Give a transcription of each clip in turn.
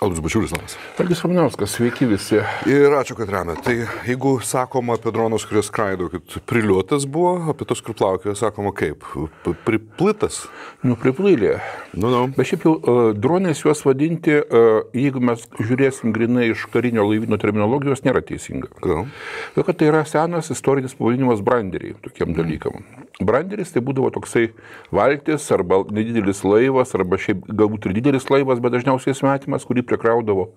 Alus Bačiulis Lanas. Algis Ramanauskas, sveiki visi. Ir ačiū, kad remiat. Tai jeigu sakoma apie dronus, kurie skraido, kad priliuotas buvo, apie tos, kur plaukė, sakoma kaip? Priplitas? Nu, priplylė. Nu, nu. Bet šiaip jau e, dronės juos vadinti, e, jeigu mes žiūrėsim grinai iš karinio laivyno terminologijos, nėra teisinga. Kodėl? Nu. Todėl, kad tai yra senas istorinis pavadinimas branderiai tokiem mhm. dalykam. Branderis tai būdavo toksai valtis arba nedidelis laivas, arba šiaip galbūt ir didelis laivas, bet dažniausiai svetimas, kurį prikraudavo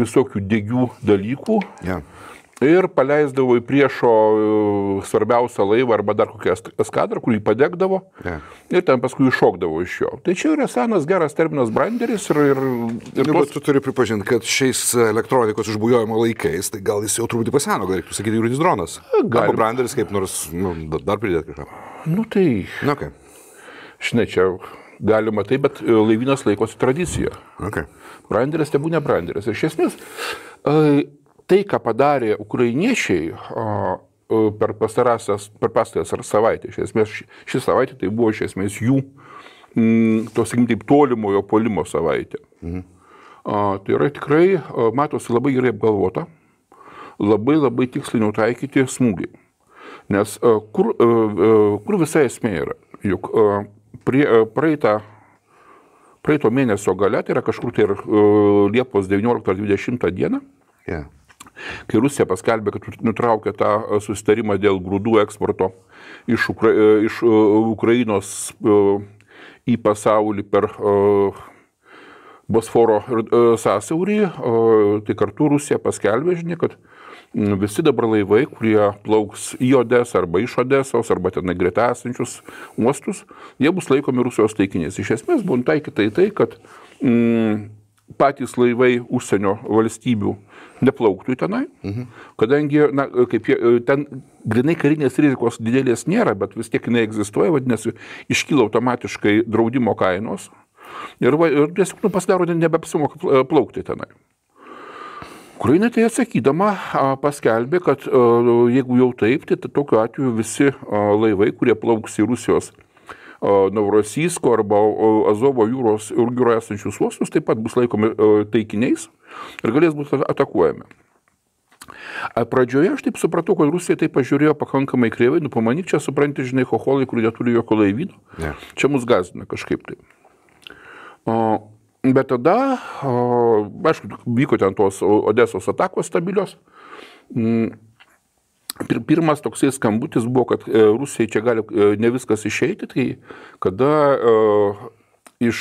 visokių dėgių dalykų. Yeah. Ja ir paleisdavo į priešo e, svarbiausią laivą arba dar kokią eskadrą, kurį padegdavo ja. ir ten paskui iššokdavo iš jo. Tai čia yra senas geras terminas branderis ir... ir, ir ja, nu, tos... Tu turi pripažinti, kad šiais elektronikos užbujojimo laikais, tai gal jis jau truputį paseno, gal reiktų sakyti jūrinis dronas. Gal branderis kaip nors, nu, dar pridėti kažką. Nu tai... Na, okay. Žinai, čia galima tai, bet e, laivynas laikosi tradiciją. Okay. Branderis, tebūnė branderis. Iš esmės... Uh, tai, ką padarė ukrainiečiai per pastarąsias, per pastarąsias savaitę, iš esmės ši savaitė tai buvo iš esmės jų, mm, tos, sakykim, taip tolimojo polimo savaitė. Mhm. Tai yra tikrai, matosi, labai gerai apgalvota, labai labai tiksliai nutaikyti smūgiai. Nes kur, kur visa esmė yra? Juk prie, praeitą praeito mėnesio gale, tai yra kažkur tai ir Liepos 19 ar 20 dieną, yeah. Kai Rusija paskelbė, kad nutraukė tą e, susitarimą dėl grūdų eksporto iš, Ukra e, iš e, Ukrainos į pasaulį per Bosforo sąsiaurį, tai kartu Rusija paskelbė, žinia, kad visi dabar laivai, kurie plauks į Odesą arba iš Odesos arba ten greta esančius uostus, jie bus laikomi Rusijos taikiniais. Iš esmės buvo nutaikyta į tai, kad mm, patys laivai užsienio valstybių neplauktų tenai, mhm. kadangi na, kaip, ten grinai karinės rizikos didelės nėra, bet vis tiek jinai egzistuoja, vadinasi, iškyla automatiškai draudimo kainos ir, va, ir tiesiog nu, pasidaro nebeapsimoka plaukti tenai. Ukraina tai atsakydama paskelbė, kad jeigu jau taip, tai tokiu atveju visi laivai, kurie plauks į Rusijos Navrosijsko arba Azovo jūros jūroje esančius uostus taip pat bus laikomi taikiniais ir galės būti atakuojami. Pradžioje aš taip supratau, kad Rusija taip pažiūrėjo pakankamai kreivai, nu pamanyk, čia supranti, žinai, hoholai, kurie neturi jokio laivyno, ne. čia mus gazdina kažkaip tai. O, bet tada, o, aišku, vyko ten tos Odesos atakos stabilios. M, mm, Pirmas toksai skambutis buvo, kad e, Rusijai čia gali e, ne viskas išeiti, tai kada e, iš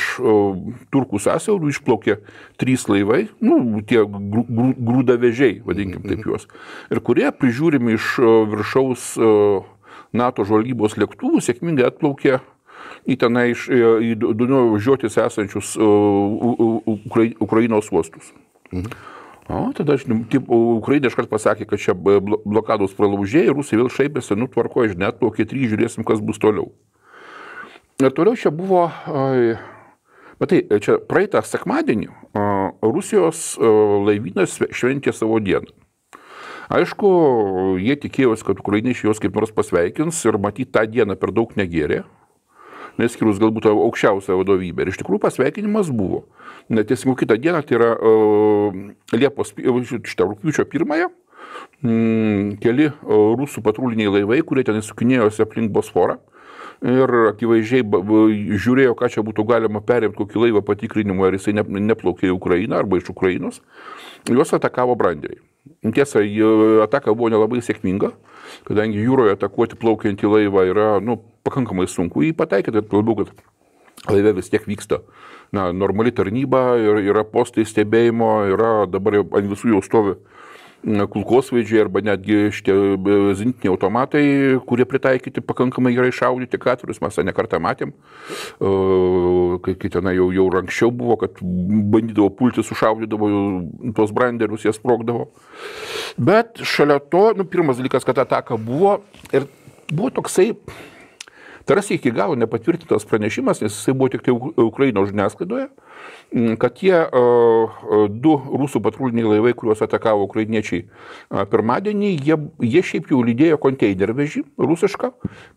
turkų sąsiaurių išplaukė trys laivai, nu, tie grūda vežiai, vadinkim taip juos, ir kurie prižiūrimi iš viršaus NATO žvalgybos lėktuvų sėkmingai atplaukė į tenai iš, į Dunio žiotis esančius Ukrainos uostus. Mhm. O, tada aš, nu, taip, Ukraina iškart pasakė, kad čia e, blokados pralaužėjai, rusai vėl šaipėsi, nu tvarko, aš net plaukė trys, žiūrėsim, kas bus toliau. Ir toliau čia buvo, bet tai, čia praeitą sekmadienį Rusijos laivynas šventė savo dieną. Aišku, jie tikėjosi, kad ukrainiečiai juos kaip nors pasveikins ir matyt tą dieną per daug negėrė, neskirus galbūt aukščiausią vadovybę. Ir iš tikrųjų pasveikinimas buvo. Net tiesiog kitą dieną, tai yra uh, Liepos, e, šitą rūpiučio pirmąją, mm, keli uh, rusų patruliniai laivai, kurie ten įsukinėjosi aplink Bosforą. Ir akivaizdžiai žiūrėjo, ką čia būtų galima perimti kokį laivą patikrinimui, ar jisai ne, neplaukė į Ukrainą arba iš Ukrainos. Juos atakavo branderiai. Tiesa, ataka buvo nelabai sėkminga, kadangi jūroje atakuoti plaukiantį laivą yra, nu, pakankamai sunku jį pataikyti, kad labiau, kad laive vis tiek vyksta na, normali tarnyba, ir, yra postai stebėjimo, yra dabar ant visų jau stovi kulkosvaidžiai arba netgi šitie e, zintiniai automatai, kurie pritaikyti pakankamai gerai šaudyti katverius, mes tą nekartą matėm, kai, kai tenai jau, jau anksčiau buvo, kad bandydavo pulti, sušaudydavo tuos branderius, jie sprogdavo. Bet šalia to, nu, pirmas dalykas, kad ataka buvo ir buvo toksai Tarsi iki galo nepatvirtintas pranešimas, nes jisai buvo tik tai Ukraino žiniasklaidoje, kad tie uh, du rusų patruliniai laivai, kuriuos atakavo ukrainiečiai uh, pirmadienį, jie, jie šiaip jau lydėjo konteinervežį rusišką,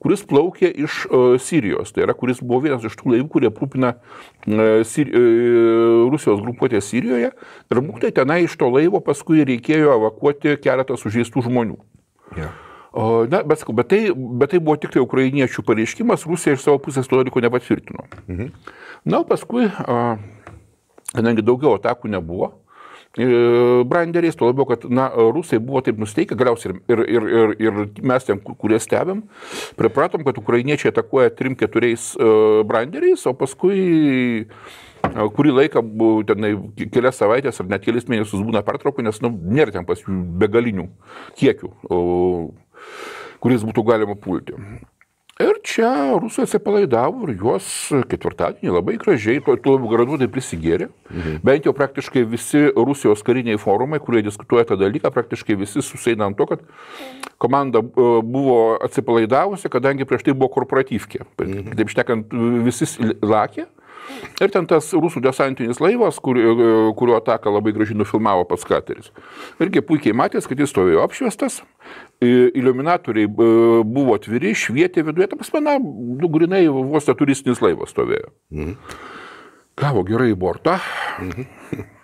kuris plaukė iš uh, Sirijos. Tai yra, kuris buvo vienas iš tų laivų, kurie prūpina Sir, e, Rusijos grupuotė Sirijoje. Ir būtent tenai iš to laivo paskui reikėjo evakuoti keletą sužeistų žmonių. Yeah. O, na, bet, bet, tai, bet tai buvo tik tai ukrainiečių pareiškimas, Rusija iš savo pusės to dalyko nepatvirtino. Mhm. Na, paskui, kadangi daugiau atakų nebuvo, e, branderiais, to labiau, kad na, rusai buvo taip nusteikę, galiausiai ir, ir, ir, ir mes ten, kurie stebėm, pripratom, kad ukrainiečiai atakuoja trim keturiais e, branderiais, o paskui e, kurį laiką, tenai, kelias savaitės ar net kelias mėnesius būna pertraukų, nes nu, nėra ten pas jų begalinių kiekių o, kuris būtų galima pulti. Ir čia rusai atsipalaidavo ir juos ketvirtadienį labai gražiai, to labiau graduotai prisigėrė. Mhm. Bent jau praktiškai visi Rusijos kariniai forumai, kurie diskutuoja tą dalyką, praktiškai visi susėina ant to, kad komanda e, buvo atsipalaidavusi, kadangi prieš tai buvo korporatyvkė. Mhm. Taip šnekant, visi lakė. Mhm Ir ten tas rusų desantinis laivas, kur, e, kurio ataką labai gražiai nufilmavo pats kateris. Irgi puikiai matęs, kad jis stovėjo apšviestas, iliuminatoriai e, buvo atviri, švietė viduje, ta prasme, na, du grinai vos neturistinis laivas stovėjo. Mhm. Gavo gerai į bortą. Mhm.